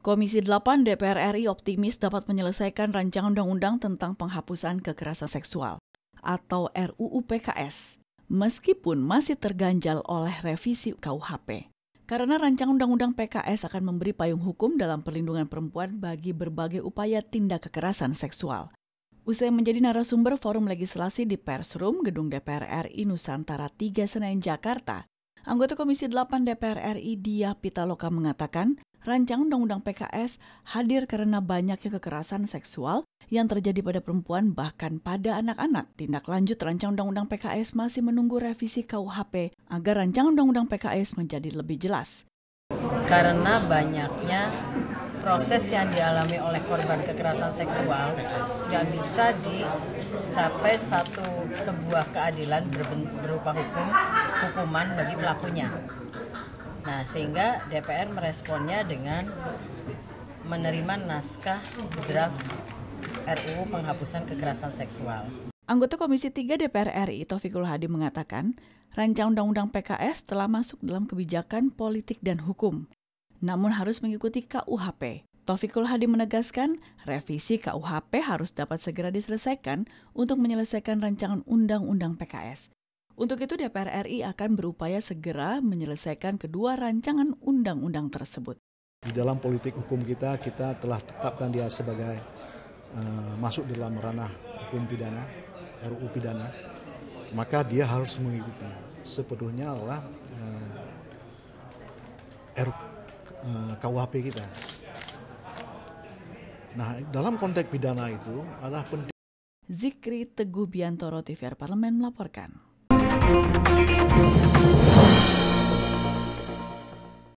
Komisi 8 DPR RI optimis dapat menyelesaikan rancangan undang-undang tentang penghapusan kekerasan seksual atau RUU PKS meskipun masih terganjal oleh revisi KUHP. Karena rancangan undang-undang PKS akan memberi payung hukum dalam perlindungan perempuan bagi berbagai upaya tindak kekerasan seksual. Usai menjadi narasumber Forum Legislasi di pers room Gedung DPR RI Nusantara 3 Senayan Jakarta, Anggota Komisi 8 DPR RI Dia Pitaloka mengatakan, rancangan undang-undang PKS hadir karena banyaknya kekerasan seksual yang terjadi pada perempuan bahkan pada anak-anak. Tindak lanjut rancangan undang-undang PKS masih menunggu revisi KUHP agar rancangan undang-undang PKS menjadi lebih jelas. Karena banyaknya proses yang dialami oleh korban kekerasan seksual nggak bisa dicapai satu sebuah keadilan berupa hukum hukuman bagi pelakunya. Nah, sehingga DPR meresponnya dengan menerima naskah draft RUU penghapusan kekerasan seksual. Anggota Komisi 3 DPR RI Taufikul Hadi mengatakan, rancang undang-undang PKS telah masuk dalam kebijakan politik dan hukum namun harus mengikuti KUHP. Taufikul Hadi menegaskan, revisi KUHP harus dapat segera diselesaikan untuk menyelesaikan rancangan undang-undang PKS. Untuk itu DPR RI akan berupaya segera menyelesaikan kedua rancangan undang-undang tersebut. Di dalam politik hukum kita, kita telah tetapkan dia sebagai uh, masuk dalam ranah hukum pidana, RUU pidana, maka dia harus mengikuti. Sepenuhnya adalah uh, Eh, KUHP kita. Nah, dalam konteks pidana itu adalah pendidikan. Zikri Teguh Biantoro TVR Parlemen melaporkan.